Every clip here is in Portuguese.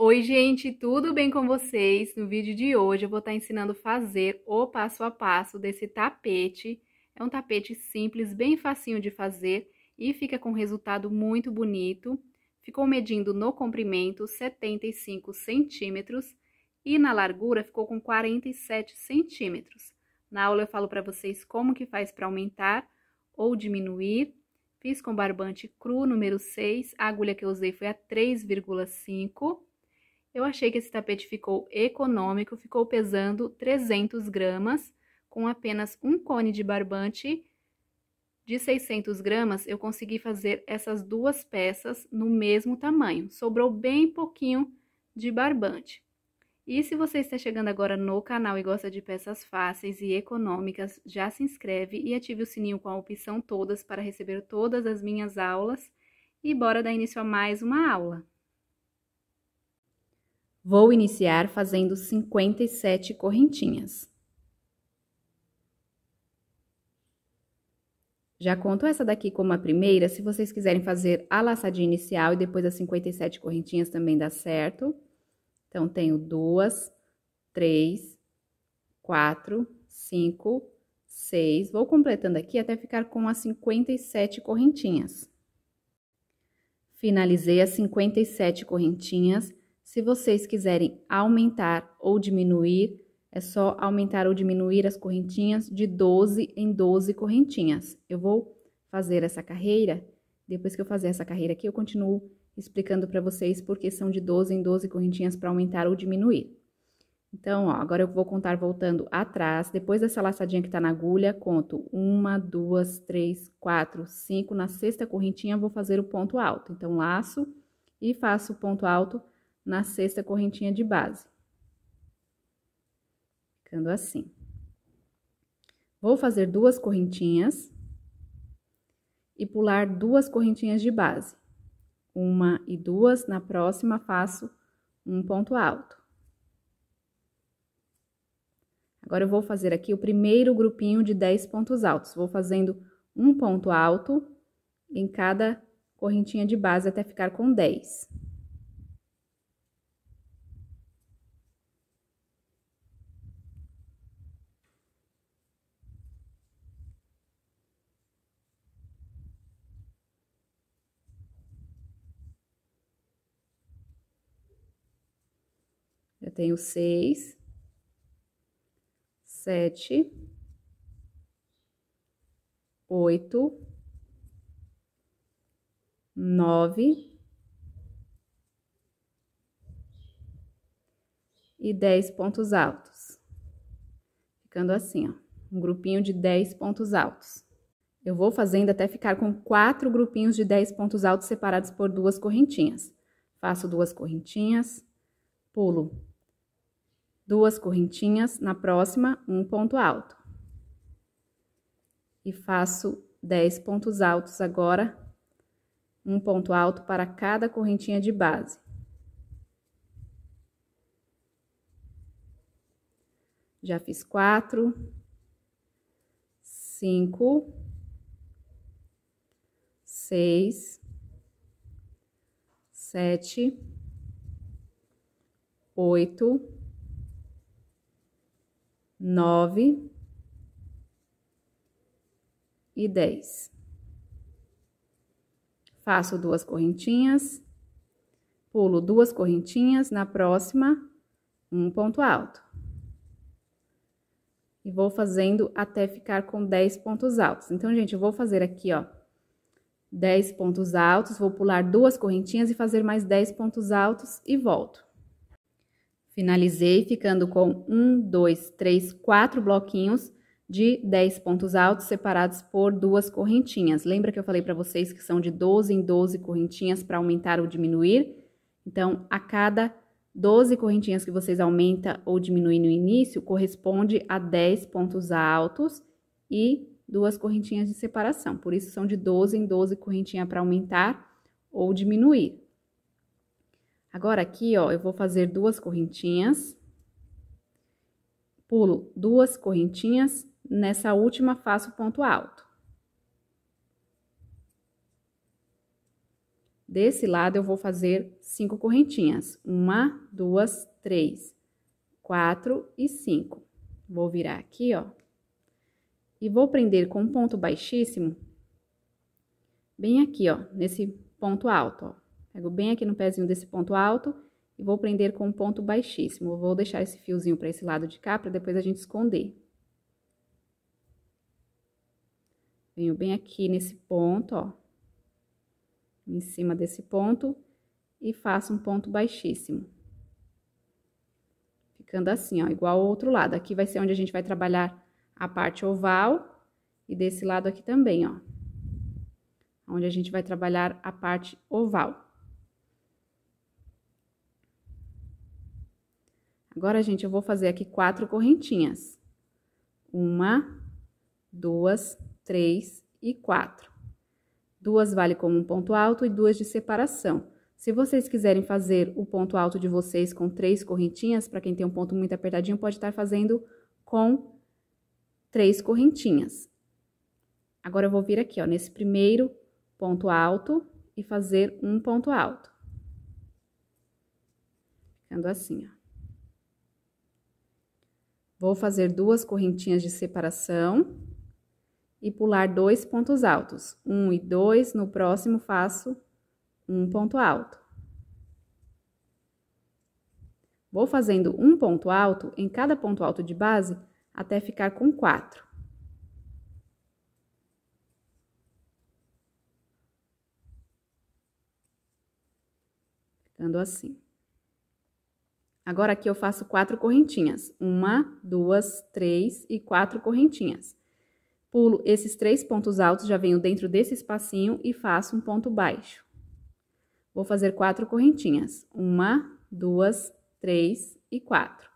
Oi, gente, tudo bem com vocês? No vídeo de hoje eu vou estar tá ensinando a fazer o passo a passo desse tapete. É um tapete simples, bem facinho de fazer e fica com resultado muito bonito. Ficou medindo no comprimento 75 centímetros e na largura ficou com 47 centímetros. Na aula eu falo para vocês como que faz para aumentar ou diminuir. Fiz com barbante cru número 6, a agulha que eu usei foi a 3,5 eu achei que esse tapete ficou econômico, ficou pesando 300 gramas, com apenas um cone de barbante de 600 gramas, eu consegui fazer essas duas peças no mesmo tamanho. Sobrou bem pouquinho de barbante. E se você está chegando agora no canal e gosta de peças fáceis e econômicas, já se inscreve e ative o sininho com a opção todas para receber todas as minhas aulas. E bora dar início a mais uma aula. Vou iniciar fazendo 57 correntinhas. Já conto essa daqui como a primeira, se vocês quiserem fazer a laçadinha inicial e depois as 57 correntinhas também dá certo. Então, tenho duas, três, quatro, cinco, seis. Vou completando aqui até ficar com as 57 correntinhas. Finalizei as 57 correntinhas se vocês quiserem aumentar ou diminuir, é só aumentar ou diminuir as correntinhas de 12 em 12 correntinhas. Eu vou fazer essa carreira, depois que eu fazer essa carreira aqui, eu continuo explicando para vocês porque são de 12 em 12 correntinhas para aumentar ou diminuir. Então, ó, agora eu vou contar voltando atrás, depois dessa laçadinha que tá na agulha, conto uma, duas, três, quatro, cinco, na sexta correntinha vou fazer o ponto alto. Então, laço e faço o ponto alto na sexta correntinha de base. Ficando assim. Vou fazer duas correntinhas e pular duas correntinhas de base. Uma e duas, na próxima faço um ponto alto. Agora eu vou fazer aqui o primeiro grupinho de 10 pontos altos. Vou fazendo um ponto alto em cada correntinha de base até ficar com 10. tenho seis, sete, oito, nove e dez pontos altos. Ficando assim, ó, um grupinho de dez pontos altos. Eu vou fazendo até ficar com quatro grupinhos de 10 pontos altos separados por duas correntinhas. Faço duas correntinhas, pulo duas correntinhas, na próxima, um ponto alto. E faço dez pontos altos agora, um ponto alto para cada correntinha de base. Já fiz quatro, cinco, seis, sete, oito, nove e dez. Faço duas correntinhas, pulo duas correntinhas, na próxima, um ponto alto. E vou fazendo até ficar com dez pontos altos. Então, gente, eu vou fazer aqui, ó, 10 pontos altos, vou pular duas correntinhas e fazer mais 10 pontos altos e volto. Finalizei ficando com um, dois, três, quatro bloquinhos de 10 pontos altos separados por duas correntinhas. Lembra que eu falei para vocês que são de 12 em 12 correntinhas para aumentar ou diminuir? Então, a cada 12 correntinhas que vocês aumentam ou diminuem no início, corresponde a 10 pontos altos e duas correntinhas de separação. Por isso, são de 12 em 12 correntinha para aumentar ou diminuir. Agora aqui, ó, eu vou fazer duas correntinhas. Pulo duas correntinhas, nessa última faço ponto alto. Desse lado, eu vou fazer cinco correntinhas. Uma, duas, três, quatro e cinco. Vou virar aqui, ó. E vou prender com ponto baixíssimo, bem aqui, ó, nesse ponto alto, ó. Pego bem aqui no pezinho desse ponto alto e vou prender com um ponto baixíssimo. vou deixar esse fiozinho para esse lado de cá, para depois a gente esconder. Venho bem aqui nesse ponto, ó. Em cima desse ponto e faço um ponto baixíssimo. Ficando assim, ó, igual ao outro lado. Aqui vai ser onde a gente vai trabalhar a parte oval e desse lado aqui também, ó. Onde a gente vai trabalhar a parte oval. Agora, gente, eu vou fazer aqui quatro correntinhas. Uma, duas, três e quatro. Duas vale como um ponto alto e duas de separação. Se vocês quiserem fazer o ponto alto de vocês com três correntinhas, para quem tem um ponto muito apertadinho, pode estar fazendo com três correntinhas. Agora, eu vou vir aqui, ó, nesse primeiro ponto alto e fazer um ponto alto. Ficando assim, ó. Vou fazer duas correntinhas de separação e pular dois pontos altos. Um e dois, no próximo faço um ponto alto. Vou fazendo um ponto alto em cada ponto alto de base até ficar com quatro. Ficando assim. Agora aqui eu faço quatro correntinhas. Uma, duas, três e quatro correntinhas. Pulo esses três pontos altos, já venho dentro desse espacinho e faço um ponto baixo. Vou fazer quatro correntinhas. Uma, duas, três e quatro.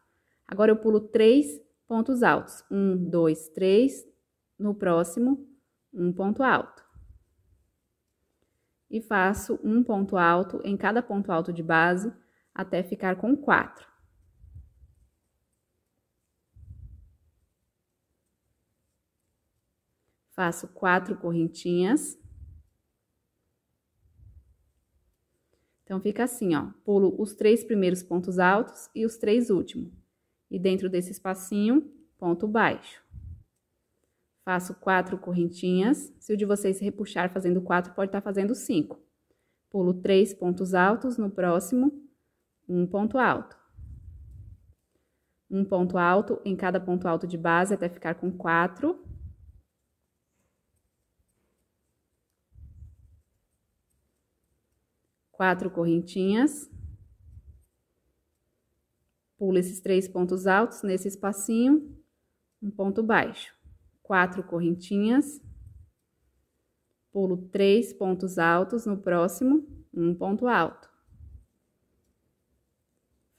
Agora eu pulo três pontos altos. Um, dois, três. No próximo, um ponto alto. E faço um ponto alto em cada ponto alto de base até ficar com quatro. Faço quatro correntinhas. Então, fica assim, ó. Pulo os três primeiros pontos altos e os três últimos. E dentro desse espacinho, ponto baixo. Faço quatro correntinhas. Se o de vocês repuxar fazendo quatro, pode estar tá fazendo cinco. Pulo três pontos altos no próximo um ponto alto. Um ponto alto em cada ponto alto de base até ficar com quatro. Quatro correntinhas. Pula esses três pontos altos nesse espacinho, um ponto baixo. Quatro correntinhas. Pulo três pontos altos no próximo, um ponto alto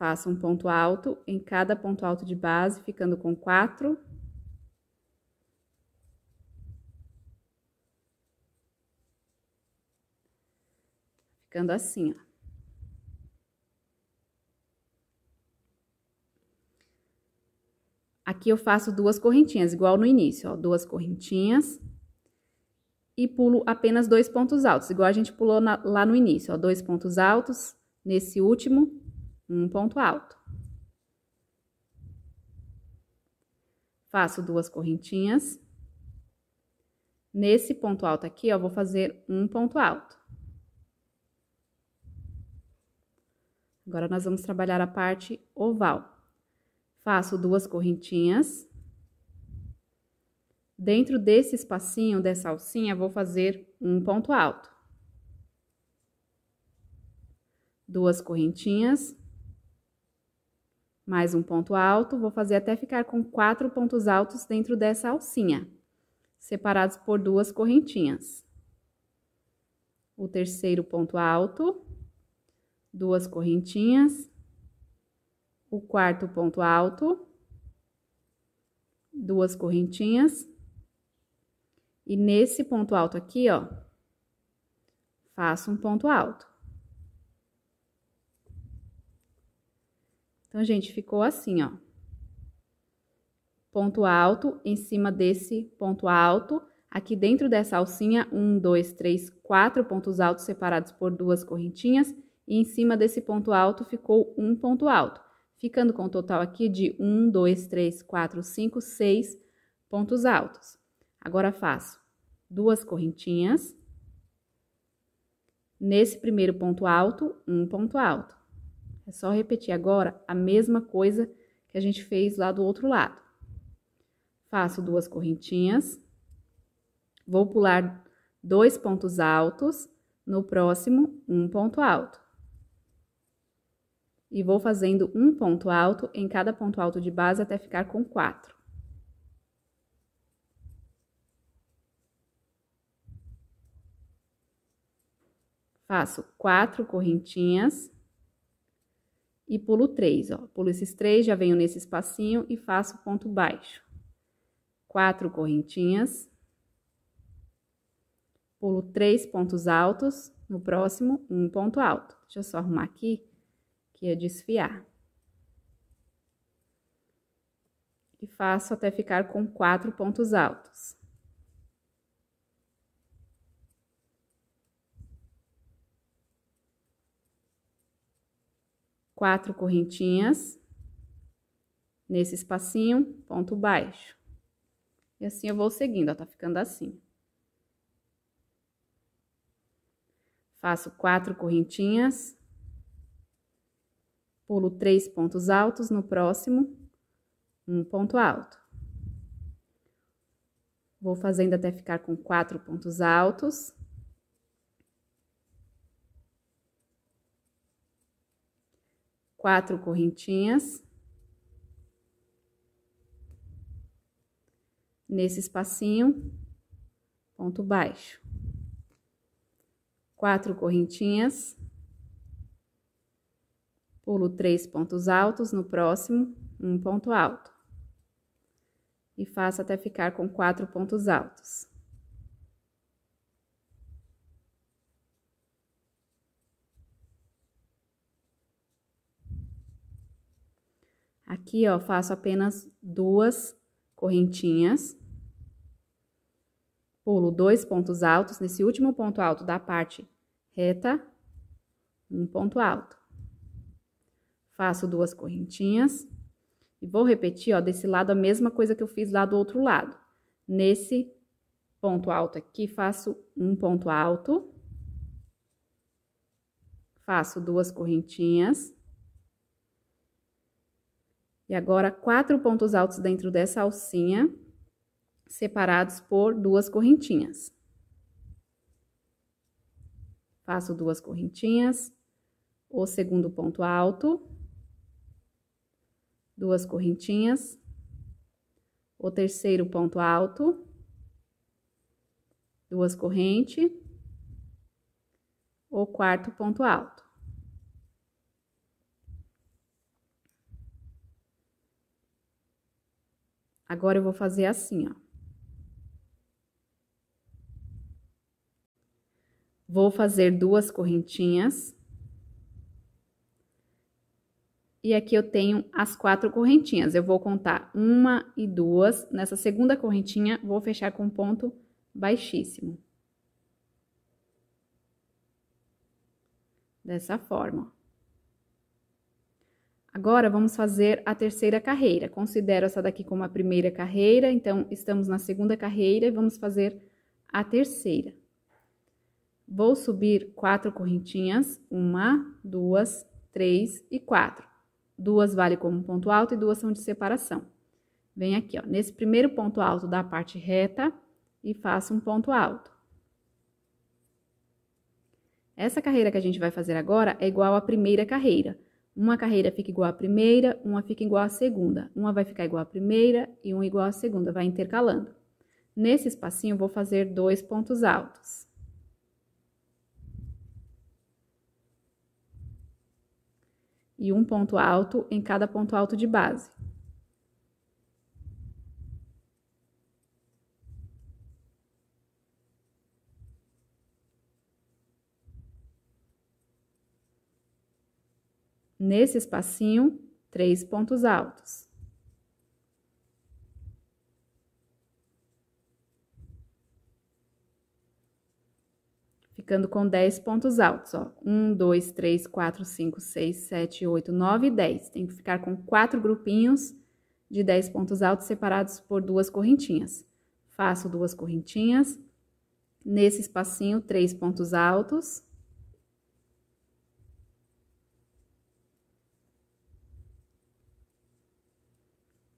Faça um ponto alto em cada ponto alto de base, ficando com quatro. Ficando assim, ó. Aqui eu faço duas correntinhas, igual no início, ó, duas correntinhas. E pulo apenas dois pontos altos, igual a gente pulou na, lá no início, ó, dois pontos altos nesse último um ponto alto. Faço duas correntinhas. Nesse ponto alto aqui, ó, vou fazer um ponto alto. Agora, nós vamos trabalhar a parte oval. Faço duas correntinhas. Dentro desse espacinho, dessa alcinha, vou fazer um ponto alto. Duas correntinhas. Mais um ponto alto, vou fazer até ficar com quatro pontos altos dentro dessa alcinha, separados por duas correntinhas. O terceiro ponto alto, duas correntinhas. O quarto ponto alto, duas correntinhas. E nesse ponto alto aqui, ó, faço um ponto alto. Então, gente, ficou assim, ó. Ponto alto em cima desse ponto alto. Aqui dentro dessa alcinha, um, dois, três, quatro pontos altos separados por duas correntinhas. E em cima desse ponto alto ficou um ponto alto. Ficando com o total aqui de um, dois, três, quatro, cinco, seis pontos altos. Agora faço duas correntinhas. Nesse primeiro ponto alto, um ponto alto. É só repetir agora a mesma coisa que a gente fez lá do outro lado. Faço duas correntinhas, vou pular dois pontos altos, no próximo, um ponto alto. E vou fazendo um ponto alto em cada ponto alto de base até ficar com quatro. Faço quatro correntinhas e pulo três, ó. Pulo esses três, já venho nesse espacinho e faço ponto baixo. Quatro correntinhas. Pulo três pontos altos, no próximo, um ponto alto. Deixa eu só arrumar aqui, que é desfiar. E faço até ficar com quatro pontos altos. quatro correntinhas nesse espacinho, ponto baixo. E assim eu vou seguindo, ó, tá ficando assim. Faço quatro correntinhas, pulo três pontos altos no próximo, um ponto alto. Vou fazendo até ficar com quatro pontos altos. quatro correntinhas. Nesse espacinho, ponto baixo. Quatro correntinhas. Pulo três pontos altos no próximo, um ponto alto. E faço até ficar com quatro pontos altos. Aqui, ó, faço apenas duas correntinhas. Pulo dois pontos altos, nesse último ponto alto da parte reta, um ponto alto. Faço duas correntinhas. E vou repetir, ó, desse lado a mesma coisa que eu fiz lá do outro lado. Nesse ponto alto aqui, faço um ponto alto. Faço duas correntinhas. E agora, quatro pontos altos dentro dessa alcinha, separados por duas correntinhas. Faço duas correntinhas, o segundo ponto alto, duas correntinhas, o terceiro ponto alto, duas correntes, o quarto ponto alto. Agora eu vou fazer assim, ó. Vou fazer duas correntinhas. E aqui eu tenho as quatro correntinhas. Eu vou contar uma e duas. Nessa segunda correntinha, vou fechar com ponto baixíssimo. Dessa forma, Agora vamos fazer a terceira carreira. Considero essa daqui como a primeira carreira, então estamos na segunda carreira e vamos fazer a terceira. Vou subir quatro correntinhas, uma, duas, três e quatro. Duas vale como ponto alto e duas são de separação. Vem aqui, ó, nesse primeiro ponto alto da parte reta e faço um ponto alto. Essa carreira que a gente vai fazer agora é igual à primeira carreira. Uma carreira fica igual à primeira, uma fica igual à segunda. Uma vai ficar igual à primeira e uma igual à segunda, vai intercalando. Nesse espacinho, vou fazer dois pontos altos. E um ponto alto em cada ponto alto de base. nesse espacinho, três pontos altos. Ficando com 10 pontos altos, ó. 1, 2, 3, 4, 5, 6, 7, 8, 9 e 10. Tem que ficar com quatro grupinhos de 10 pontos altos separados por duas correntinhas. Faço duas correntinhas. Nesse espacinho, três pontos altos.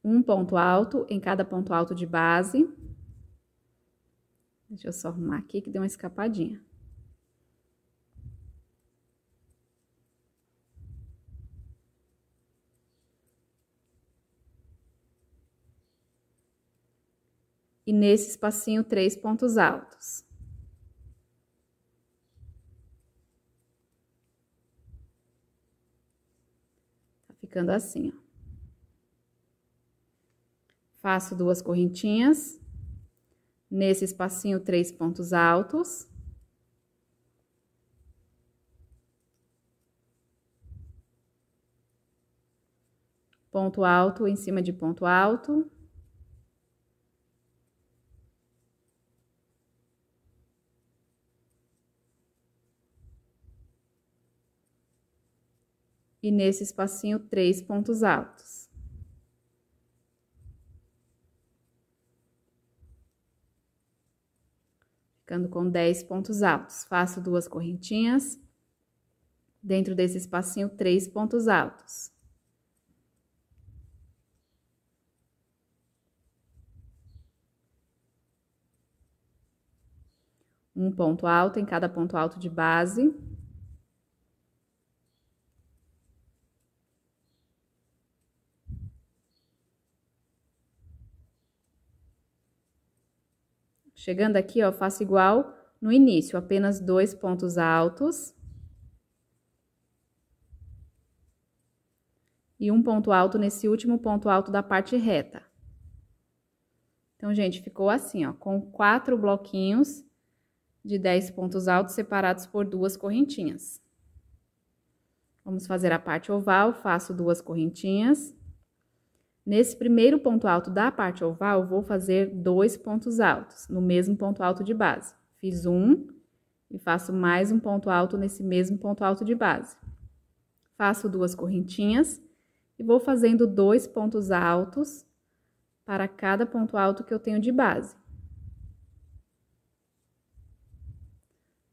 um ponto alto em cada ponto alto de base. Deixa eu só arrumar aqui que deu uma escapadinha. E nesse espacinho, três pontos altos. Tá ficando assim, ó. Faço duas correntinhas. Nesse espacinho, três pontos altos. Ponto alto em cima de ponto alto. e nesse espacinho três pontos altos. ficando com 10 pontos altos. Faço duas correntinhas. Dentro desse espacinho, três pontos altos. Um ponto alto em cada ponto alto de base. Chegando aqui, ó, faço igual no início, apenas dois pontos altos. E um ponto alto nesse último ponto alto da parte reta. Então, gente, ficou assim, ó, com quatro bloquinhos de dez pontos altos separados por duas correntinhas. Vamos fazer a parte oval, faço duas correntinhas. Nesse primeiro ponto alto da parte oval, vou fazer dois pontos altos no mesmo ponto alto de base. Fiz um e faço mais um ponto alto nesse mesmo ponto alto de base. Faço duas correntinhas e vou fazendo dois pontos altos para cada ponto alto que eu tenho de base.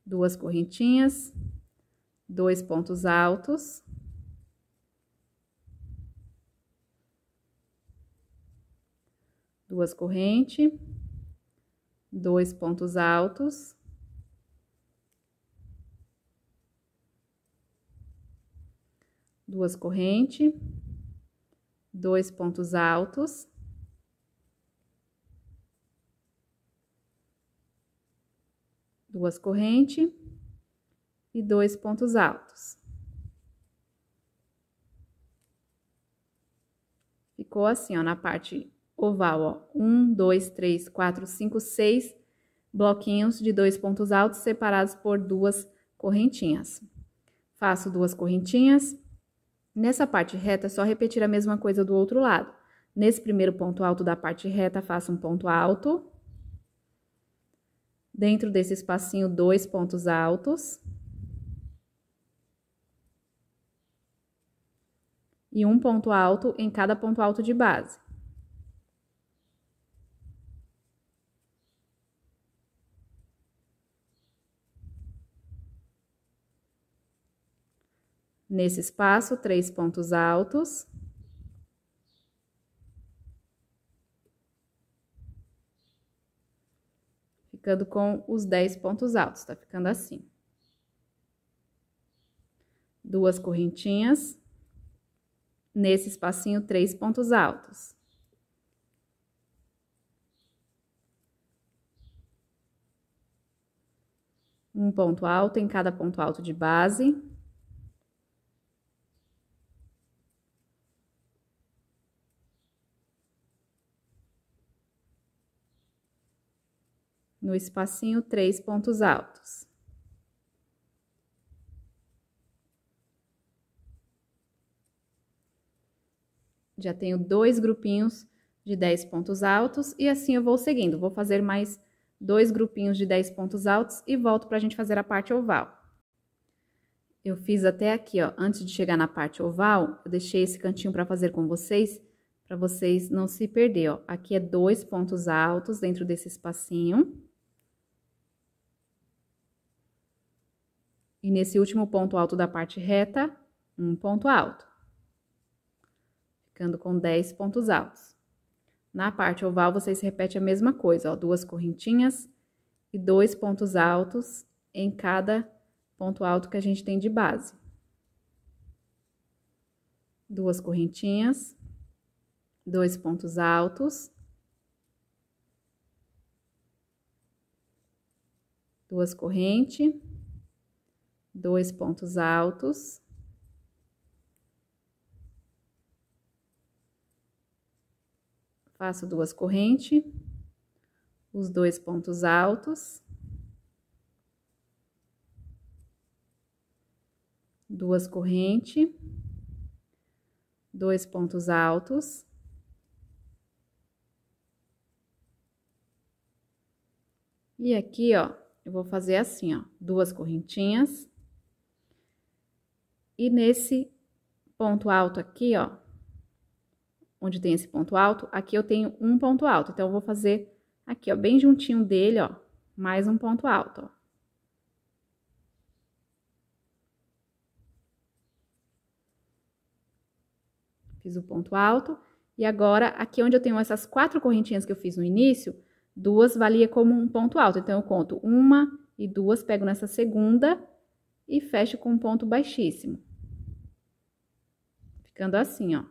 Duas correntinhas, dois pontos altos duas correntes, dois pontos altos. Duas correntes, dois pontos altos. Duas correntes e dois pontos altos. Ficou assim, ó, na parte oval, ó. Um, dois, três, quatro, cinco, seis bloquinhos de dois pontos altos separados por duas correntinhas. Faço duas correntinhas. Nessa parte reta, é só repetir a mesma coisa do outro lado. Nesse primeiro ponto alto da parte reta, faço um ponto alto. Dentro desse espacinho, dois pontos altos. E um ponto alto em cada ponto alto de base. Nesse espaço, três pontos altos. Ficando com os dez pontos altos, tá ficando assim. Duas correntinhas. Nesse espacinho, três pontos altos. Um ponto alto em cada ponto alto de base. no espacinho três pontos altos. Já tenho dois grupinhos de 10 pontos altos e assim eu vou seguindo. Vou fazer mais dois grupinhos de 10 pontos altos e volto para a gente fazer a parte oval. Eu fiz até aqui, ó, antes de chegar na parte oval, eu deixei esse cantinho para fazer com vocês, para vocês não se perder, ó. Aqui é dois pontos altos dentro desse espacinho. E nesse último ponto alto da parte reta, um ponto alto. Ficando com 10 pontos altos. Na parte oval, vocês repetem a mesma coisa, ó, duas correntinhas e dois pontos altos em cada ponto alto que a gente tem de base. Duas correntinhas, dois pontos altos, duas correntes dois pontos altos. Faço duas correntes, os dois pontos altos. Duas correntes, dois pontos altos. E aqui, ó, eu vou fazer assim, ó, duas correntinhas. E nesse ponto alto aqui, ó, onde tem esse ponto alto, aqui eu tenho um ponto alto. Então, eu vou fazer aqui, ó, bem juntinho dele, ó, mais um ponto alto, ó. Fiz o ponto alto. E agora, aqui onde eu tenho essas quatro correntinhas que eu fiz no início, duas valia como um ponto alto. Então, eu conto uma e duas, pego nessa segunda e fecho com um ponto baixíssimo ficando assim, ó.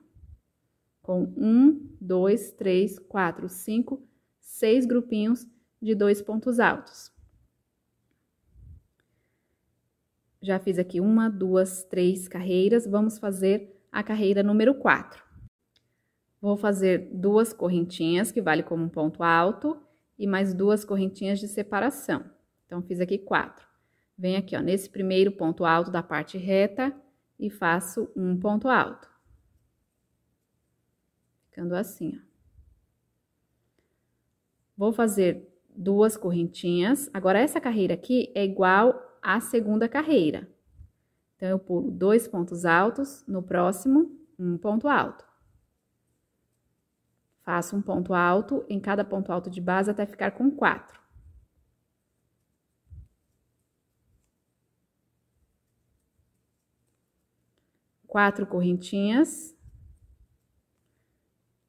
Com um, dois, três, quatro, cinco, seis grupinhos de dois pontos altos. Já fiz aqui uma, duas, três carreiras. Vamos fazer a carreira número quatro. Vou fazer duas correntinhas, que vale como um ponto alto, e mais duas correntinhas de separação. Então, fiz aqui quatro. Venho aqui, ó, nesse primeiro ponto alto da parte reta e faço um ponto alto ficando assim, ó. Vou fazer duas correntinhas. Agora, essa carreira aqui é igual à segunda carreira. Então, eu pulo dois pontos altos, no próximo, um ponto alto. Faço um ponto alto em cada ponto alto de base até ficar com quatro. Quatro correntinhas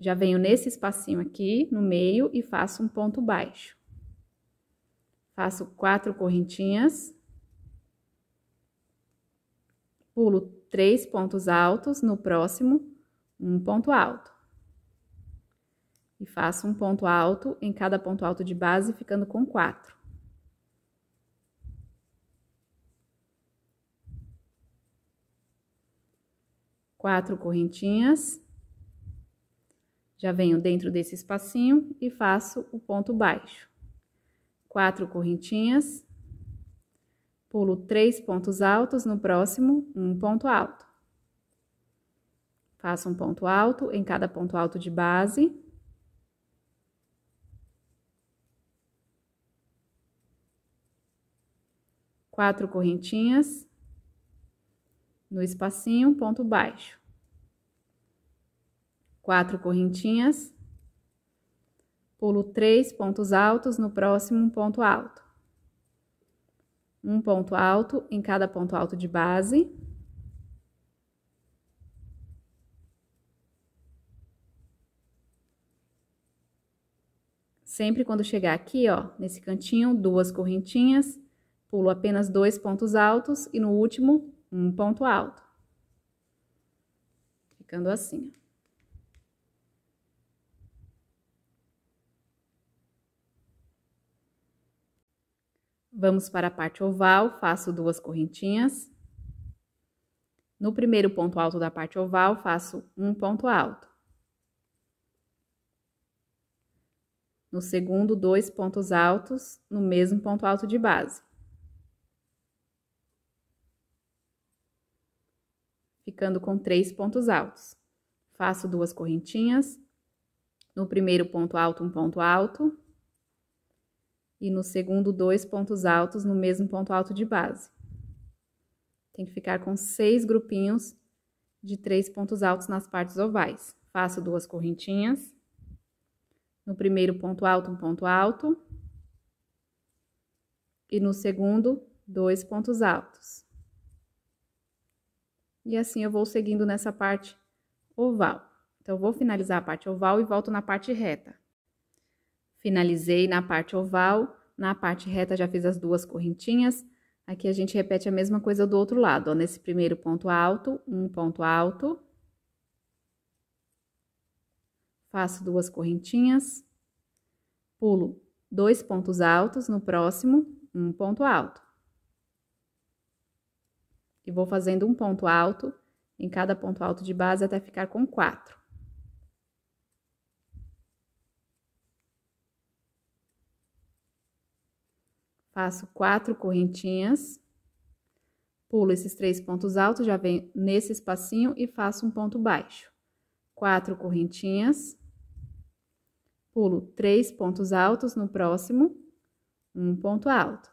já venho nesse espacinho aqui, no meio, e faço um ponto baixo. Faço quatro correntinhas. Pulo três pontos altos no próximo, um ponto alto. E faço um ponto alto em cada ponto alto de base, ficando com quatro. Quatro correntinhas. Já venho dentro desse espacinho e faço o ponto baixo. Quatro correntinhas, pulo três pontos altos no próximo, um ponto alto. Faço um ponto alto em cada ponto alto de base. Quatro correntinhas. No espacinho, ponto baixo quatro correntinhas, pulo três pontos altos no próximo um ponto alto. Um ponto alto em cada ponto alto de base. Sempre quando chegar aqui, ó, nesse cantinho, duas correntinhas, pulo apenas dois pontos altos e no último, um ponto alto. Ficando assim, ó. Vamos para a parte oval, faço duas correntinhas. No primeiro ponto alto da parte oval, faço um ponto alto. No segundo, dois pontos altos no mesmo ponto alto de base. Ficando com três pontos altos. Faço duas correntinhas. No primeiro ponto alto, um ponto alto e no segundo dois pontos altos no mesmo ponto alto de base. Tem que ficar com seis grupinhos de três pontos altos nas partes ovais. Faço duas correntinhas. No primeiro ponto alto, um ponto alto. E no segundo, dois pontos altos. E assim eu vou seguindo nessa parte oval. Então, eu vou finalizar a parte oval e volto na parte reta. Finalizei na parte oval, na parte reta já fiz as duas correntinhas. Aqui a gente repete a mesma coisa do outro lado, ó, nesse primeiro ponto alto, um ponto alto. Faço duas correntinhas. Pulo dois pontos altos no próximo, um ponto alto. E vou fazendo um ponto alto em cada ponto alto de base até ficar com quatro. faço quatro correntinhas, pulo esses três pontos altos, já venho nesse espacinho e faço um ponto baixo. Quatro correntinhas, pulo três pontos altos no próximo, um ponto alto.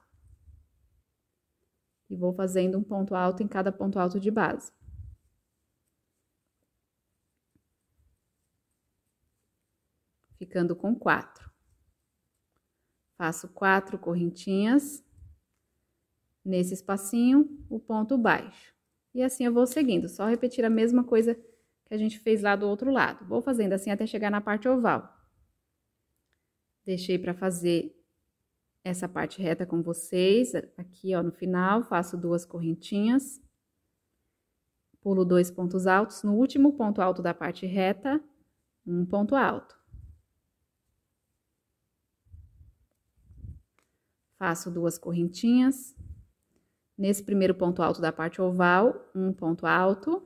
E vou fazendo um ponto alto em cada ponto alto de base. Ficando com quatro. Faço quatro correntinhas nesse espacinho, o ponto baixo. E assim eu vou seguindo, só repetir a mesma coisa que a gente fez lá do outro lado. Vou fazendo assim até chegar na parte oval. Deixei para fazer essa parte reta com vocês, aqui ó, no final, faço duas correntinhas, pulo dois pontos altos, no último ponto alto da parte reta, um ponto alto. Faço duas correntinhas. Nesse primeiro ponto alto da parte oval, um ponto alto.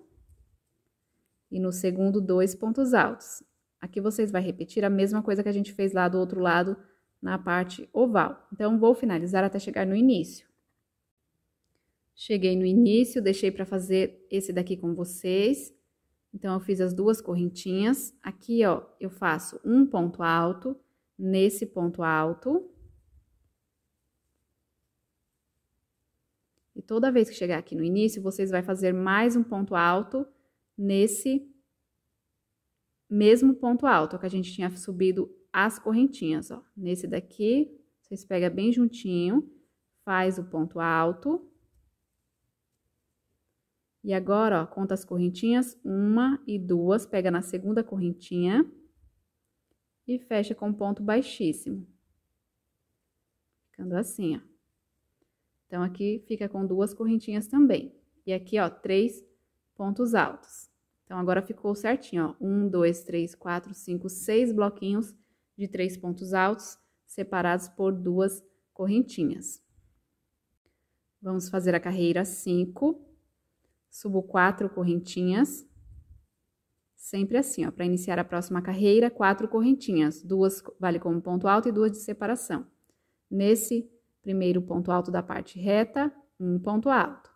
E no segundo, dois pontos altos. Aqui vocês vão repetir a mesma coisa que a gente fez lá do outro lado, na parte oval. Então, vou finalizar até chegar no início. Cheguei no início, deixei para fazer esse daqui com vocês. Então, eu fiz as duas correntinhas. Aqui, ó, eu faço um ponto alto nesse ponto alto. E toda vez que chegar aqui no início, vocês vão fazer mais um ponto alto nesse mesmo ponto alto que a gente tinha subido as correntinhas, ó. Nesse daqui, vocês pegam bem juntinho, faz o ponto alto. E agora, ó, conta as correntinhas, uma e duas, pega na segunda correntinha e fecha com ponto baixíssimo. Ficando assim, ó. Então, aqui fica com duas correntinhas também. E aqui, ó, três pontos altos. Então, agora ficou certinho, ó. Um, dois, três, quatro, cinco, seis bloquinhos de três pontos altos, separados por duas correntinhas. Vamos fazer a carreira cinco. Subo quatro correntinhas. Sempre assim, ó. Para iniciar a próxima carreira, quatro correntinhas. Duas vale como ponto alto e duas de separação. Nesse Primeiro ponto alto da parte reta, um ponto alto.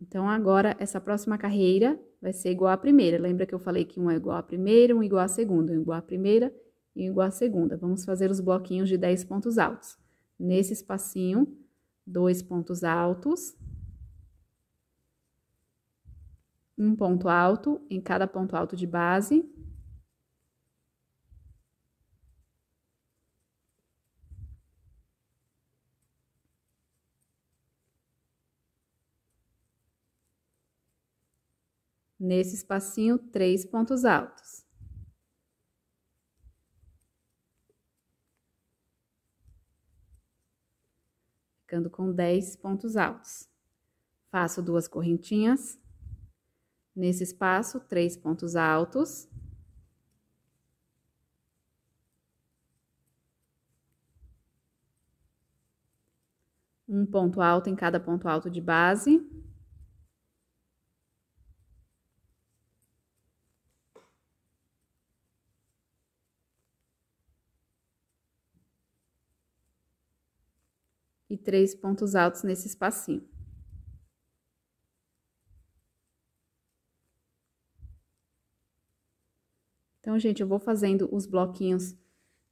Então, agora, essa próxima carreira vai ser igual à primeira. Lembra que eu falei que um é igual à primeira, um igual à segunda, um igual à primeira e um igual à segunda. Vamos fazer os bloquinhos de 10 pontos altos. Nesse espacinho, dois pontos altos, um ponto alto em cada ponto alto de base, nesse espacinho, três pontos altos. Ficando com 10 pontos altos. Faço duas correntinhas. Nesse espaço, três pontos altos. Um ponto alto em cada ponto alto de base. três pontos altos nesse espacinho. Então, gente, eu vou fazendo os bloquinhos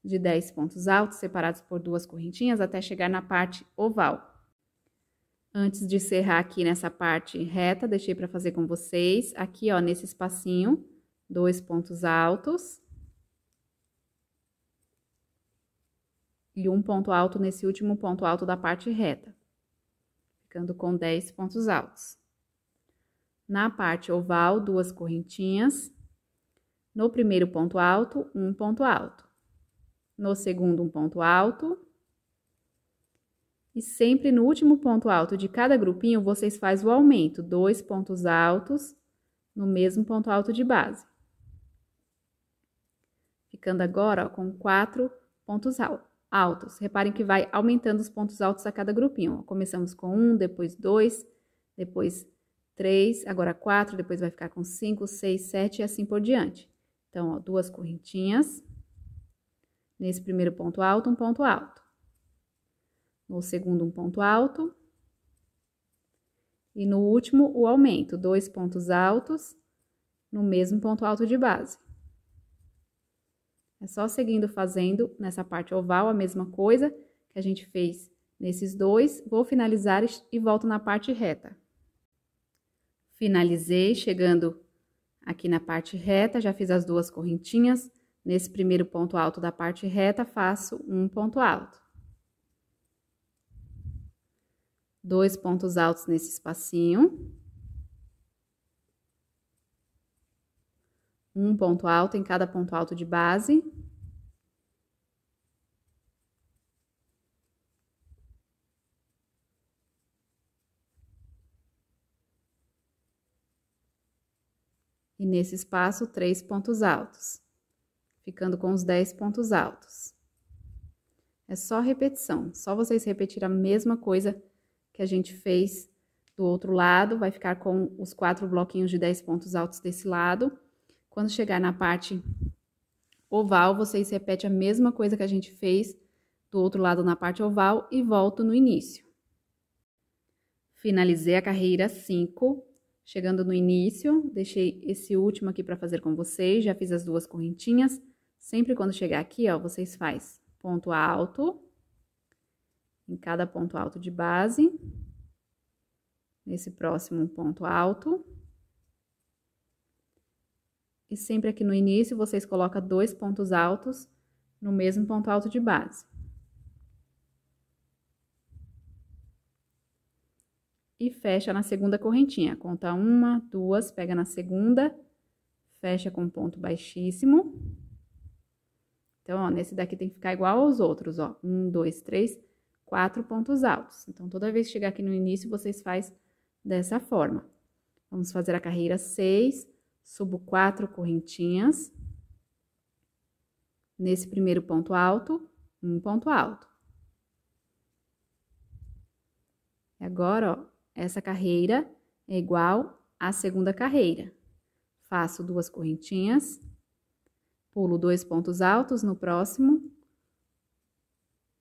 de 10 pontos altos, separados por duas correntinhas, até chegar na parte oval. Antes de encerrar aqui nessa parte reta, deixei para fazer com vocês, aqui, ó, nesse espacinho, dois pontos altos. e um ponto alto nesse último ponto alto da parte reta, ficando com 10 pontos altos. Na parte oval, duas correntinhas. No primeiro ponto alto, um ponto alto. No segundo, um ponto alto. E sempre no último ponto alto de cada grupinho, vocês fazem o aumento, dois pontos altos no mesmo ponto alto de base. Ficando agora ó, com quatro pontos altos altos. Reparem que vai aumentando os pontos altos a cada grupinho. Começamos com um, depois dois, depois três, agora quatro, depois vai ficar com cinco, seis, sete e assim por diante. Então, ó, duas correntinhas. Nesse primeiro ponto alto, um ponto alto. No segundo, um ponto alto. E no último, o aumento, dois pontos altos no mesmo ponto alto de base. É só seguindo fazendo nessa parte oval a mesma coisa que a gente fez nesses dois. Vou finalizar e volto na parte reta. Finalizei, chegando aqui na parte reta, já fiz as duas correntinhas. Nesse primeiro ponto alto da parte reta, faço um ponto alto. Dois pontos altos nesse espacinho. um ponto alto em cada ponto alto de base. E nesse espaço, três pontos altos, ficando com os dez pontos altos. É só repetição, só vocês repetirem a mesma coisa que a gente fez do outro lado, vai ficar com os quatro bloquinhos de dez pontos altos desse lado quando chegar na parte oval, vocês repetem a mesma coisa que a gente fez do outro lado na parte oval e volto no início. Finalizei a carreira 5, chegando no início, deixei esse último aqui para fazer com vocês, já fiz as duas correntinhas. Sempre quando chegar aqui, ó, vocês faz ponto alto em cada ponto alto de base, nesse próximo ponto alto, e sempre aqui no início vocês colocam dois pontos altos no mesmo ponto alto de base. E fecha na segunda correntinha, conta uma, duas, pega na segunda, fecha com ponto baixíssimo. Então, ó, nesse daqui tem que ficar igual aos outros, ó, um, dois, três, quatro pontos altos. Então, toda vez que chegar aqui no início, vocês faz dessa forma. Vamos fazer a carreira seis subo quatro correntinhas. Nesse primeiro ponto alto, um ponto alto. E agora, ó, essa carreira é igual à segunda carreira. Faço duas correntinhas, pulo dois pontos altos no próximo,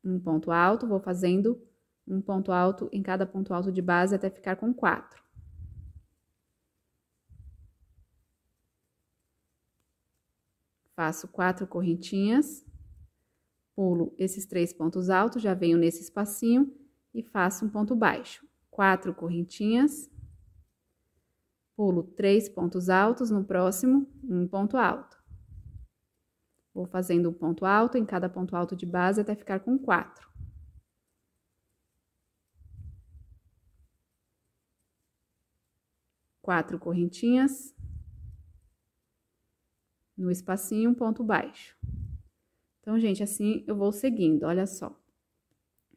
um ponto alto, vou fazendo um ponto alto em cada ponto alto de base até ficar com quatro. Faço quatro correntinhas, pulo esses três pontos altos, já venho nesse espacinho e faço um ponto baixo. Quatro correntinhas, pulo três pontos altos no próximo, um ponto alto. Vou fazendo um ponto alto em cada ponto alto de base até ficar com quatro. Quatro correntinhas, no espacinho, um ponto baixo. Então, gente, assim eu vou seguindo, olha só.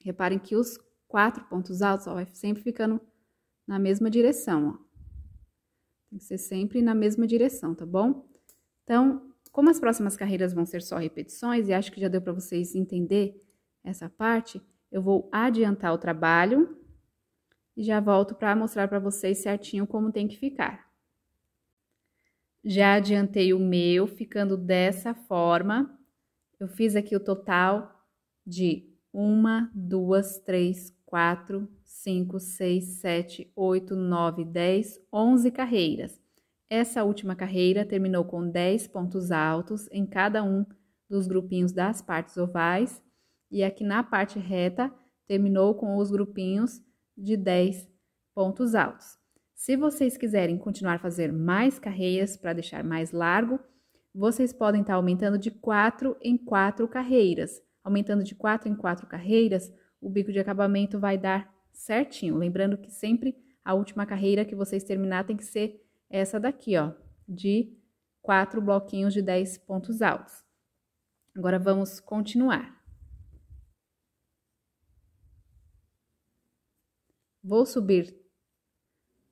Reparem que os quatro pontos altos, ó, vai sempre ficando na mesma direção, ó. Tem que ser sempre na mesma direção, tá bom? Então, como as próximas carreiras vão ser só repetições, e acho que já deu para vocês entender essa parte, eu vou adiantar o trabalho e já volto para mostrar para vocês certinho como tem que ficar. Já adiantei o meu, ficando dessa forma. Eu fiz aqui o total de uma, duas, três, quatro, cinco, seis, sete, oito, nove, dez, onze carreiras. Essa última carreira terminou com dez pontos altos em cada um dos grupinhos das partes ovais, e aqui na parte reta terminou com os grupinhos de dez pontos altos. Se vocês quiserem continuar a fazer mais carreiras para deixar mais largo, vocês podem estar tá aumentando de 4 em 4 carreiras. Aumentando de 4 em 4 carreiras, o bico de acabamento vai dar certinho. Lembrando que sempre a última carreira que vocês terminar tem que ser essa daqui, ó, de quatro bloquinhos de 10 pontos altos. Agora vamos continuar. Vou subir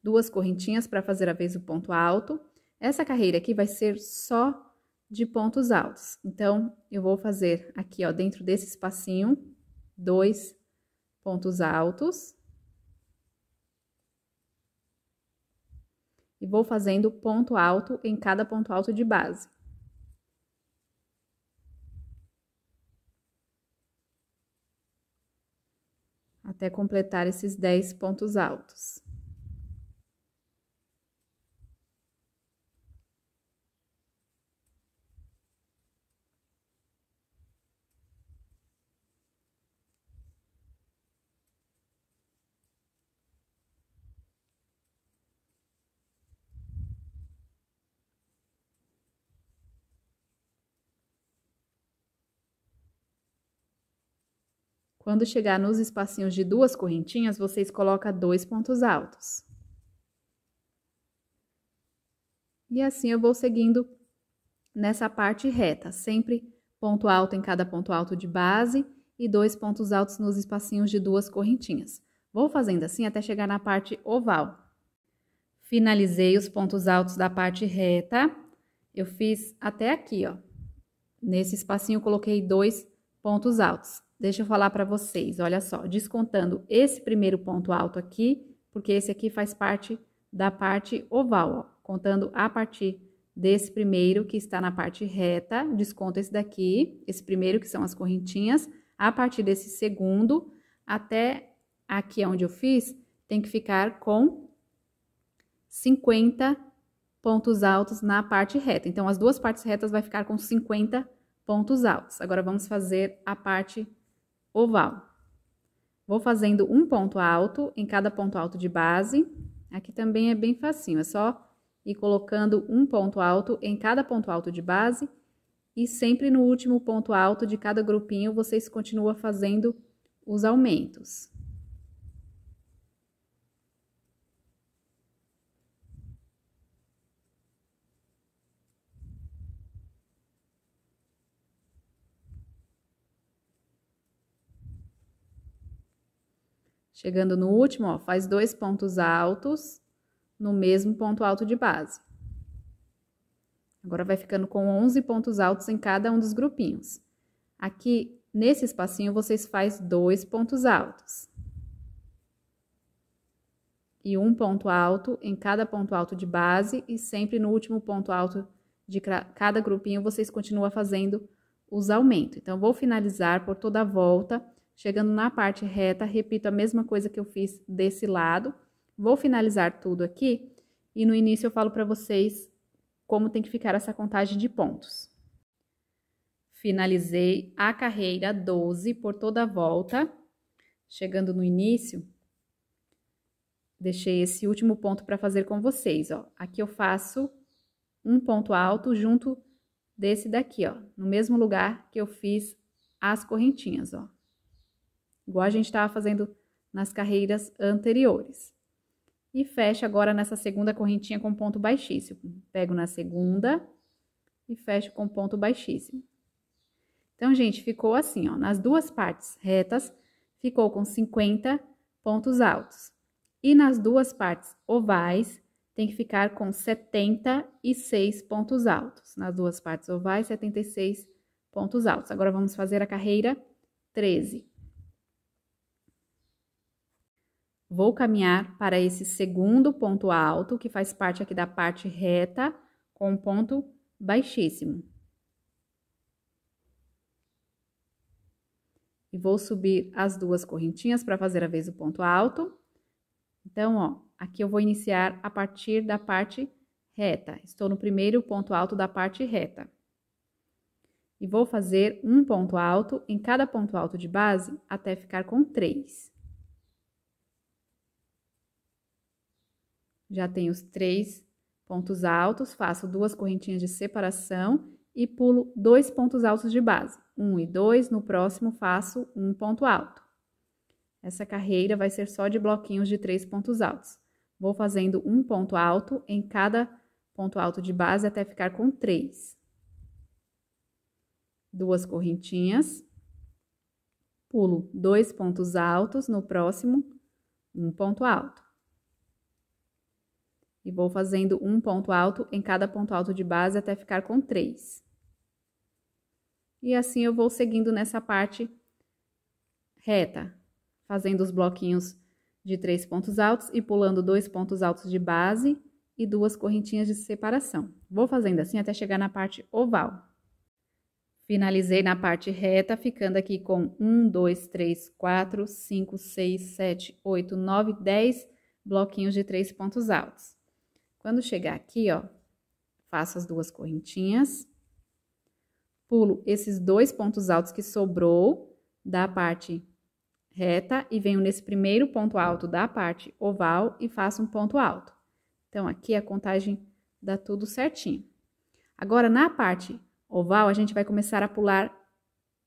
duas correntinhas para fazer a vez o ponto alto. Essa carreira aqui vai ser só de pontos altos. Então, eu vou fazer aqui, ó, dentro desse espacinho, dois pontos altos. E vou fazendo ponto alto em cada ponto alto de base. Até completar esses 10 pontos altos. Quando chegar nos espacinhos de duas correntinhas, vocês colocam dois pontos altos. E assim eu vou seguindo nessa parte reta, sempre ponto alto em cada ponto alto de base e dois pontos altos nos espacinhos de duas correntinhas. Vou fazendo assim até chegar na parte oval. Finalizei os pontos altos da parte reta. Eu fiz até aqui, ó. Nesse espacinho coloquei dois pontos altos. Deixa eu falar para vocês, olha só, descontando esse primeiro ponto alto aqui, porque esse aqui faz parte da parte oval, ó, contando a partir desse primeiro que está na parte reta, desconto esse daqui, esse primeiro que são as correntinhas, a partir desse segundo até aqui onde eu fiz, tem que ficar com 50 pontos altos na parte reta. Então, as duas partes retas vai ficar com 50 pontos altos. Agora, vamos fazer a parte oval. Vou fazendo um ponto alto em cada ponto alto de base. Aqui também é bem facinho, é só ir colocando um ponto alto em cada ponto alto de base e sempre no último ponto alto de cada grupinho vocês continuam fazendo os aumentos. Chegando no último, ó, faz dois pontos altos no mesmo ponto alto de base. Agora vai ficando com 11 pontos altos em cada um dos grupinhos. Aqui, nesse espacinho, vocês faz dois pontos altos. E um ponto alto em cada ponto alto de base e sempre no último ponto alto de cada grupinho vocês continuam fazendo os aumentos. Então, vou finalizar por toda a volta Chegando na parte reta, repito a mesma coisa que eu fiz desse lado. Vou finalizar tudo aqui e no início eu falo para vocês como tem que ficar essa contagem de pontos. Finalizei a carreira 12 por toda a volta. Chegando no início, deixei esse último ponto para fazer com vocês, ó. Aqui eu faço um ponto alto junto desse daqui, ó, no mesmo lugar que eu fiz as correntinhas, ó igual a gente estava fazendo nas carreiras anteriores. E fecha agora nessa segunda correntinha com ponto baixíssimo. Pego na segunda e fecho com ponto baixíssimo. Então, gente, ficou assim, ó, nas duas partes retas, ficou com 50 pontos altos. E nas duas partes ovais, tem que ficar com 76 pontos altos. Nas duas partes ovais, 76 pontos altos. Agora, vamos fazer a carreira 13. Vou caminhar para esse segundo ponto alto, que faz parte aqui da parte reta, com um ponto baixíssimo. E vou subir as duas correntinhas para fazer a vez do ponto alto. Então, ó, aqui eu vou iniciar a partir da parte reta. Estou no primeiro ponto alto da parte reta. E vou fazer um ponto alto em cada ponto alto de base até ficar com três. já tenho os três pontos altos, faço duas correntinhas de separação e pulo dois pontos altos de base, um e dois, no próximo faço um ponto alto. Essa carreira vai ser só de bloquinhos de três pontos altos. Vou fazendo um ponto alto em cada ponto alto de base até ficar com três. Duas correntinhas, pulo dois pontos altos, no próximo, um ponto alto e vou fazendo um ponto alto em cada ponto alto de base até ficar com três. E assim eu vou seguindo nessa parte reta, fazendo os bloquinhos de três pontos altos e pulando dois pontos altos de base e duas correntinhas de separação. Vou fazendo assim até chegar na parte oval. Finalizei na parte reta, ficando aqui com 1, 2, 3, 4, 5, 6, 7, 8, 9, 10 bloquinhos de três pontos altos. Quando chegar aqui, ó, faço as duas correntinhas, pulo esses dois pontos altos que sobrou da parte reta e venho nesse primeiro ponto alto da parte oval e faço um ponto alto. Então, aqui a contagem dá tudo certinho. Agora, na parte oval, a gente vai começar a pular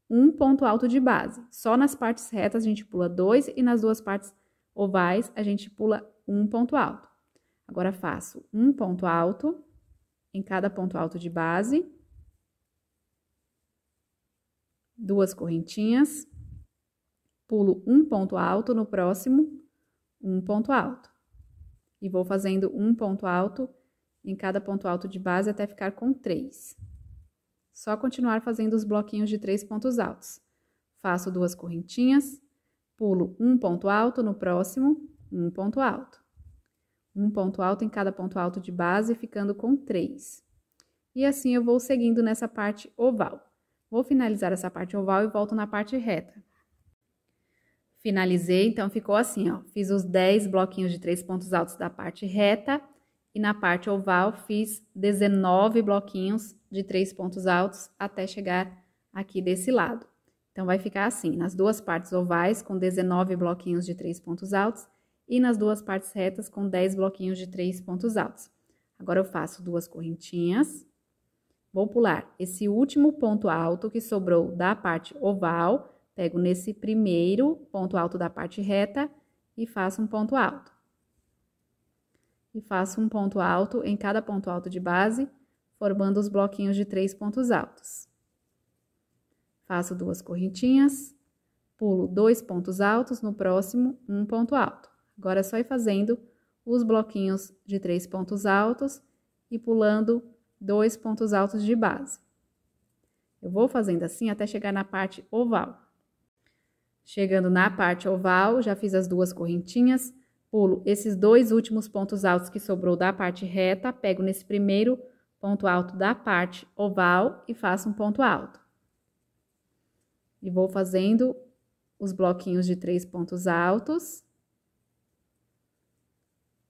um ponto alto de base. Só nas partes retas a gente pula dois e nas duas partes ovais a gente pula um ponto alto. Agora faço um ponto alto em cada ponto alto de base, duas correntinhas, pulo um ponto alto no próximo, um ponto alto. E vou fazendo um ponto alto em cada ponto alto de base até ficar com três. Só continuar fazendo os bloquinhos de três pontos altos. Faço duas correntinhas, pulo um ponto alto no próximo, um ponto alto um ponto alto em cada ponto alto de base, ficando com três. E assim eu vou seguindo nessa parte oval. Vou finalizar essa parte oval e volto na parte reta. Finalizei, então ficou assim, ó. Fiz os 10 bloquinhos de três pontos altos da parte reta e na parte oval fiz 19 bloquinhos de três pontos altos até chegar aqui desse lado. Então vai ficar assim, nas duas partes ovais com 19 bloquinhos de três pontos altos e nas duas partes retas com 10 bloquinhos de três pontos altos. Agora eu faço duas correntinhas, vou pular esse último ponto alto que sobrou da parte oval, pego nesse primeiro ponto alto da parte reta e faço um ponto alto. E faço um ponto alto em cada ponto alto de base, formando os bloquinhos de três pontos altos. Faço duas correntinhas, pulo dois pontos altos, no próximo, um ponto alto. Agora é só ir fazendo os bloquinhos de três pontos altos e pulando dois pontos altos de base. Eu vou fazendo assim até chegar na parte oval. Chegando na parte oval, já fiz as duas correntinhas, pulo esses dois últimos pontos altos que sobrou da parte reta, pego nesse primeiro ponto alto da parte oval e faço um ponto alto. E vou fazendo os bloquinhos de três pontos altos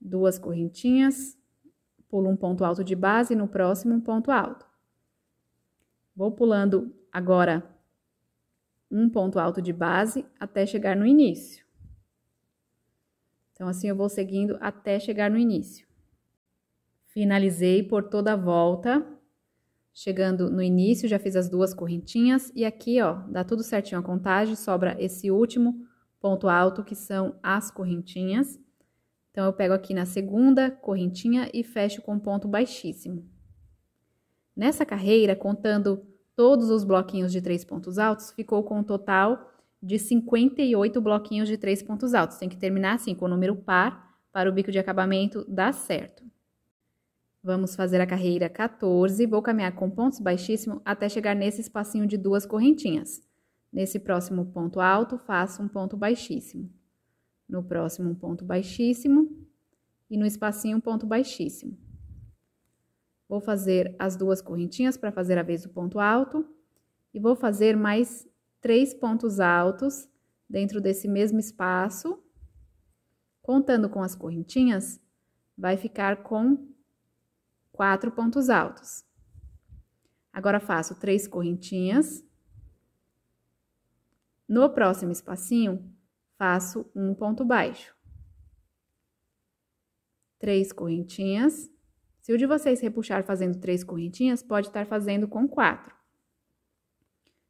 duas correntinhas, pulo um ponto alto de base, no próximo um ponto alto. Vou pulando agora um ponto alto de base até chegar no início. Então, assim eu vou seguindo até chegar no início. Finalizei por toda a volta, chegando no início, já fiz as duas correntinhas, e aqui, ó, dá tudo certinho a contagem, sobra esse último ponto alto, que são as correntinhas, então, eu pego aqui na segunda correntinha e fecho com ponto baixíssimo. Nessa carreira, contando todos os bloquinhos de três pontos altos, ficou com um total de 58 bloquinhos de três pontos altos. Tem que terminar assim, com o número par, para o bico de acabamento dar certo. Vamos fazer a carreira 14, vou caminhar com pontos baixíssimo até chegar nesse espacinho de duas correntinhas. Nesse próximo ponto alto, faço um ponto baixíssimo no próximo um ponto baixíssimo e no espacinho um ponto baixíssimo. Vou fazer as duas correntinhas para fazer a vez do ponto alto e vou fazer mais três pontos altos dentro desse mesmo espaço. Contando com as correntinhas, vai ficar com quatro pontos altos. Agora faço três correntinhas. No próximo espacinho, faço um ponto baixo. Três correntinhas. Se o de vocês repuxar fazendo três correntinhas, pode estar fazendo com quatro.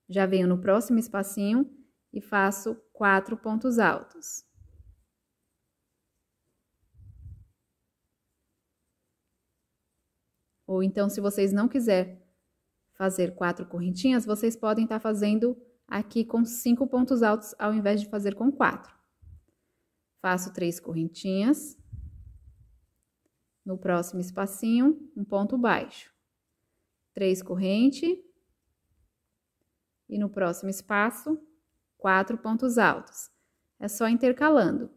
Já venho no próximo espacinho e faço quatro pontos altos. Ou então, se vocês não quiser fazer quatro correntinhas, vocês podem estar fazendo aqui com cinco pontos altos ao invés de fazer com quatro. Faço três correntinhas. No próximo espacinho, um ponto baixo. Três corrente. E no próximo espaço, quatro pontos altos. É só intercalando.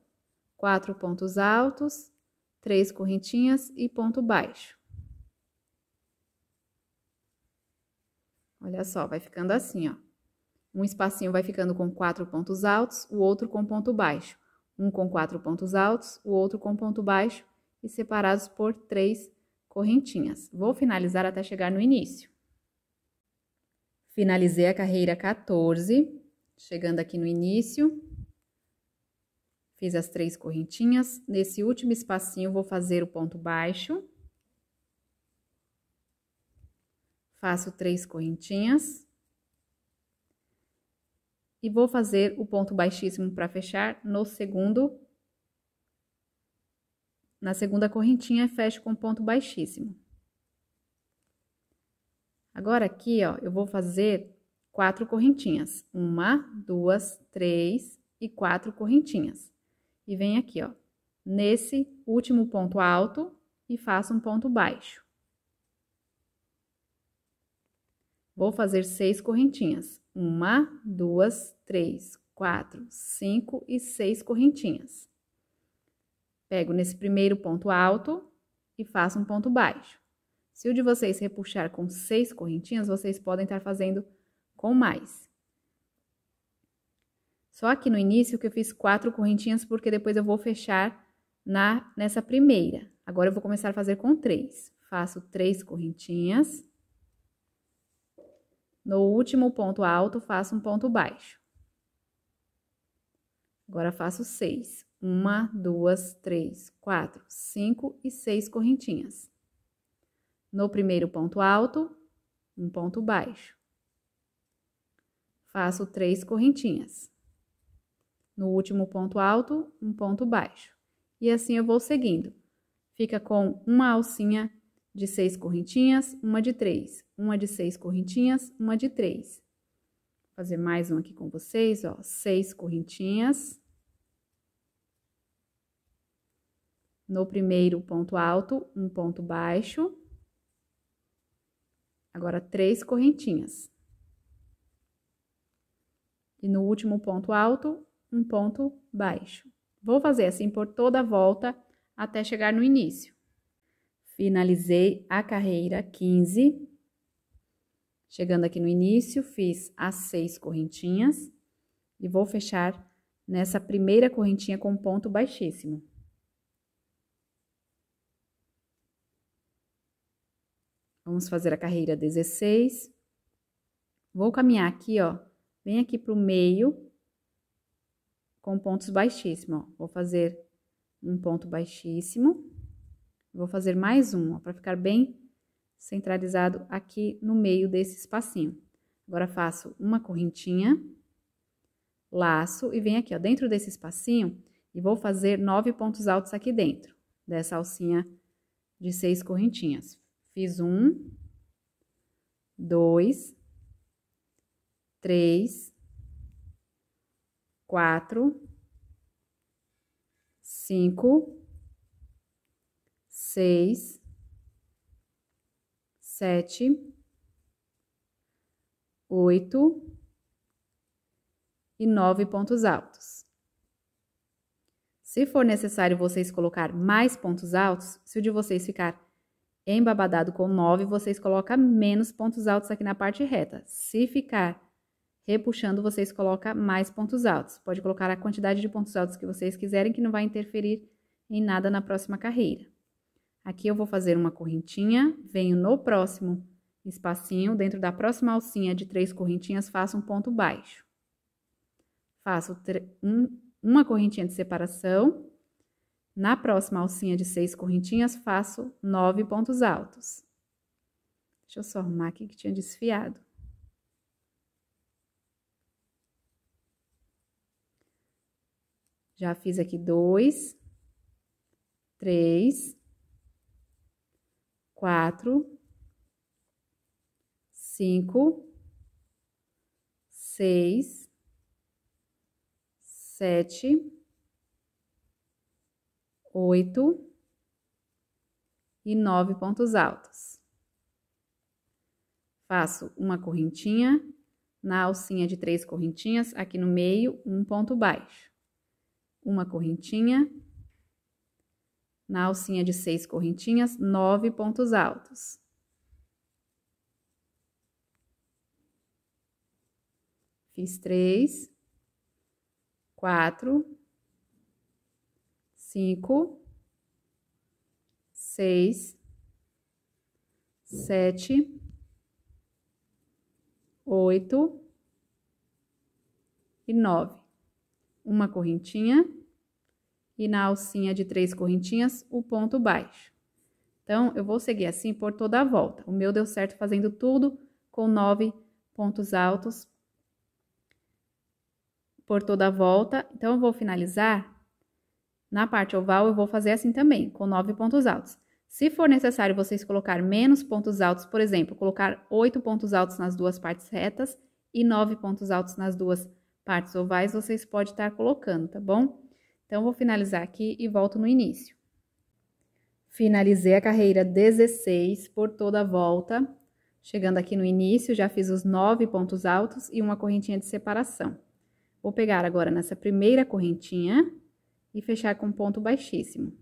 Quatro pontos altos, três correntinhas e ponto baixo. Olha só, vai ficando assim, ó. Um espacinho vai ficando com quatro pontos altos, o outro com ponto baixo. Um com quatro pontos altos, o outro com ponto baixo e separados por três correntinhas. Vou finalizar até chegar no início. Finalizei a carreira 14, chegando aqui no início. Fiz as três correntinhas. Nesse último espacinho, vou fazer o ponto baixo. Faço três correntinhas e vou fazer o ponto baixíssimo para fechar no segundo na segunda correntinha fecho com ponto baixíssimo. Agora aqui, ó, eu vou fazer quatro correntinhas. Uma, duas, três e quatro correntinhas. E vem aqui, ó, nesse último ponto alto e faço um ponto baixo. Vou fazer seis correntinhas. Uma, duas, três, quatro, cinco e seis correntinhas. Pego nesse primeiro ponto alto e faço um ponto baixo. Se o de vocês repuxar com seis correntinhas, vocês podem estar fazendo com mais. Só aqui no início que eu fiz quatro correntinhas, porque depois eu vou fechar na nessa primeira. Agora eu vou começar a fazer com três. Faço três correntinhas. No último ponto alto, faço um ponto baixo. Agora faço seis. Uma, duas, três, quatro, cinco e seis correntinhas. No primeiro ponto alto, um ponto baixo. Faço três correntinhas. No último ponto alto, um ponto baixo. E assim eu vou seguindo. Fica com uma alcinha de seis correntinhas, uma de três, uma de seis correntinhas, uma de três. Vou fazer mais um aqui com vocês, ó, seis correntinhas. No primeiro ponto alto, um ponto baixo. Agora, três correntinhas. E no último ponto alto, um ponto baixo. Vou fazer assim por toda a volta até chegar no início finalizei a carreira 15. Chegando aqui no início, fiz as seis correntinhas e vou fechar nessa primeira correntinha com ponto baixíssimo. Vamos fazer a carreira 16. Vou caminhar aqui, ó, bem aqui pro meio com pontos baixíssimos, ó. Vou fazer um ponto baixíssimo. Vou fazer mais um, para ficar bem centralizado aqui no meio desse espacinho. Agora faço uma correntinha, laço e venho aqui, ó, dentro desse espacinho e vou fazer nove pontos altos aqui dentro dessa alcinha de seis correntinhas. Fiz um, dois, três, quatro, cinco, seis, sete, oito e nove pontos altos. Se for necessário vocês colocar mais pontos altos, se o de vocês ficar embabadado com nove, vocês colocam menos pontos altos aqui na parte reta. Se ficar repuxando, vocês colocam mais pontos altos. Pode colocar a quantidade de pontos altos que vocês quiserem, que não vai interferir em nada na próxima carreira. Aqui eu vou fazer uma correntinha, venho no próximo espacinho, dentro da próxima alcinha de três correntinhas, faço um ponto baixo. Faço um, uma correntinha de separação. Na próxima alcinha de seis correntinhas, faço nove pontos altos. Deixa eu só arrumar aqui que tinha desfiado. Já fiz aqui dois, três, quatro, cinco, seis, sete, oito e nove pontos altos. Faço uma correntinha na alcinha de três correntinhas, aqui no meio, um ponto baixo. Uma correntinha, na alcinha de seis correntinhas, nove pontos altos. Fiz três, quatro, cinco, seis, sete, oito e nove. Uma correntinha e na alcinha de três correntinhas o ponto baixo. Então, eu vou seguir assim por toda a volta. O meu deu certo fazendo tudo com nove pontos altos por toda a volta. Então, eu vou finalizar na parte oval, eu vou fazer assim também, com nove pontos altos. Se for necessário vocês colocar menos pontos altos, por exemplo, colocar oito pontos altos nas duas partes retas e nove pontos altos nas duas partes ovais, vocês podem estar colocando, tá bom? Então, vou finalizar aqui e volto no início. Finalizei a carreira 16 por toda a volta. Chegando aqui no início, já fiz os nove pontos altos e uma correntinha de separação. Vou pegar agora nessa primeira correntinha e fechar com ponto baixíssimo.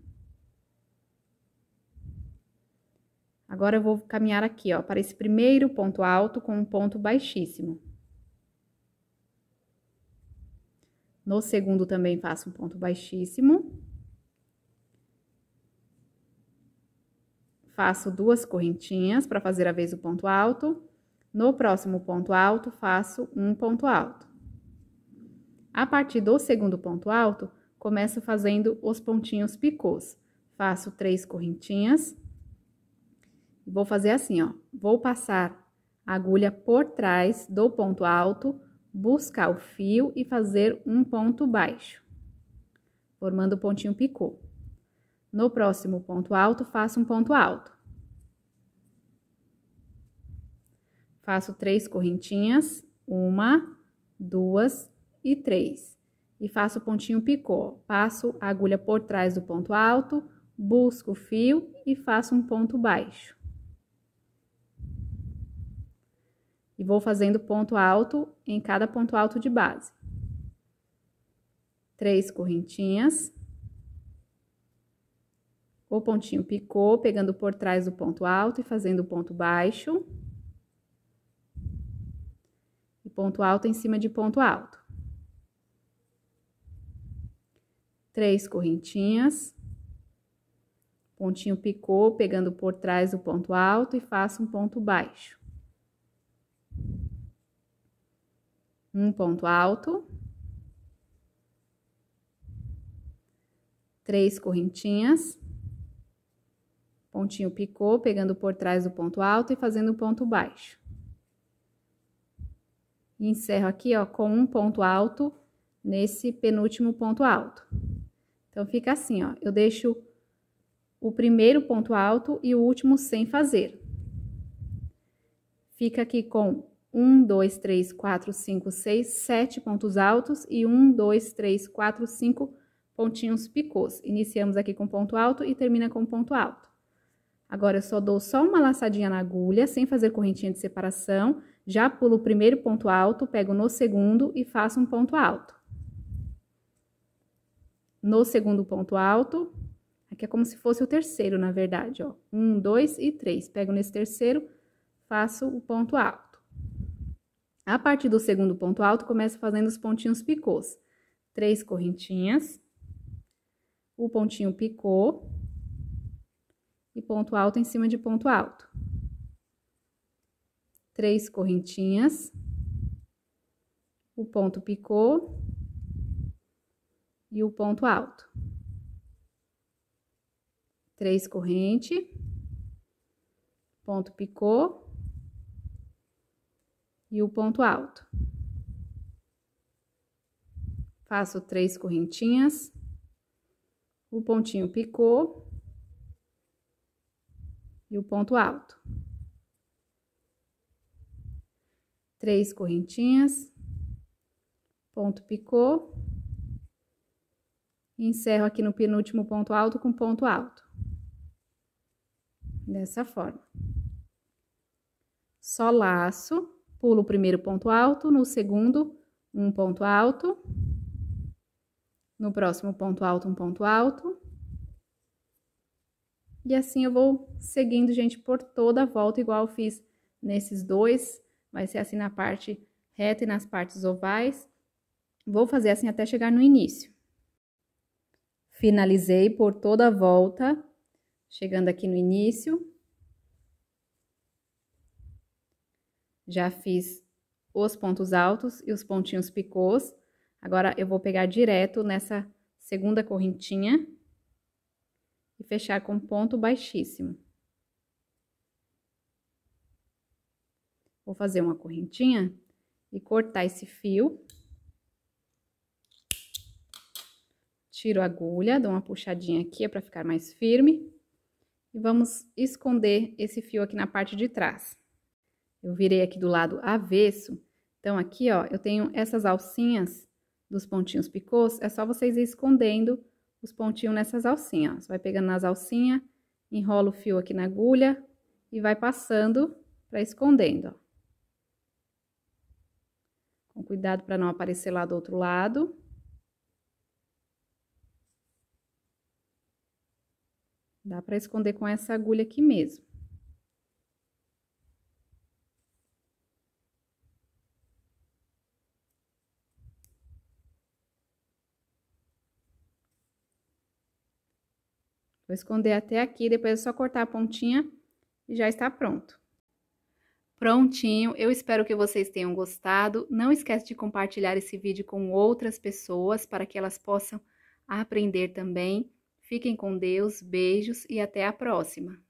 Agora, eu vou caminhar aqui, ó, para esse primeiro ponto alto com um ponto baixíssimo. No segundo também faço um ponto baixíssimo. Faço duas correntinhas para fazer a vez o ponto alto. No próximo ponto alto, faço um ponto alto. A partir do segundo ponto alto, começo fazendo os pontinhos picôs. Faço três correntinhas. Vou fazer assim, ó. Vou passar a agulha por trás do ponto alto buscar o fio e fazer um ponto baixo, formando o pontinho picô. No próximo ponto alto, faço um ponto alto. Faço três correntinhas, uma, duas e três. E faço o pontinho picô. Passo a agulha por trás do ponto alto, busco o fio e faço um ponto baixo. e vou fazendo ponto alto em cada ponto alto de base. Três correntinhas. O pontinho picou, pegando por trás do ponto alto e fazendo ponto baixo. E ponto alto em cima de ponto alto. Três correntinhas pontinho picou, pegando por trás do ponto alto e faço um ponto baixo. um ponto alto, três correntinhas, pontinho picou, pegando por trás do ponto alto e fazendo um ponto baixo. E encerro aqui, ó, com um ponto alto nesse penúltimo ponto alto. Então, fica assim, ó, eu deixo o primeiro ponto alto e o último sem fazer. Fica aqui com 1, 2, 3, 4, 5, 6, 7 pontos altos e 1, 2, 3, 4, 5 pontinhos picôs. Iniciamos aqui com ponto alto e termina com ponto alto. Agora, eu só dou só uma laçadinha na agulha, sem fazer correntinha de separação, já pulo o primeiro ponto alto, pego no segundo e faço um ponto alto. No segundo ponto alto, aqui é como se fosse o terceiro, na verdade, ó. Um, dois e três. Pego nesse terceiro, faço o ponto alto. A partir do segundo ponto alto, começa fazendo os pontinhos picôs. Três correntinhas, o pontinho picô e ponto alto em cima de ponto alto. Três correntinhas, o ponto picô e o ponto alto. Três corrente, ponto picô e o ponto alto. Faço três correntinhas, o pontinho picou e o ponto alto. Três correntinhas, ponto picou, e encerro aqui no penúltimo ponto alto com ponto alto. Dessa forma. Só laço Pulo o primeiro ponto alto, no segundo, um ponto alto. No próximo ponto alto, um ponto alto. E assim eu vou seguindo, gente, por toda a volta, igual eu fiz nesses dois. Vai ser assim na parte reta e nas partes ovais. Vou fazer assim até chegar no início. Finalizei por toda a volta, chegando aqui no início. Já fiz os pontos altos e os pontinhos picôs. Agora, eu vou pegar direto nessa segunda correntinha e fechar com ponto baixíssimo. Vou fazer uma correntinha e cortar esse fio. Tiro a agulha, dou uma puxadinha aqui para ficar mais firme. E vamos esconder esse fio aqui na parte de trás. Eu virei aqui do lado avesso. Então, aqui, ó, eu tenho essas alcinhas dos pontinhos picôs. É só vocês ir escondendo os pontinhos nessas alcinhas. Ó. Você vai pegando nas alcinhas, enrola o fio aqui na agulha e vai passando para escondendo, ó. Com cuidado para não aparecer lá do outro lado. Dá para esconder com essa agulha aqui mesmo. Vou esconder até aqui, depois é só cortar a pontinha e já está pronto. Prontinho, eu espero que vocês tenham gostado. Não esquece de compartilhar esse vídeo com outras pessoas para que elas possam aprender também. Fiquem com Deus, beijos e até a próxima!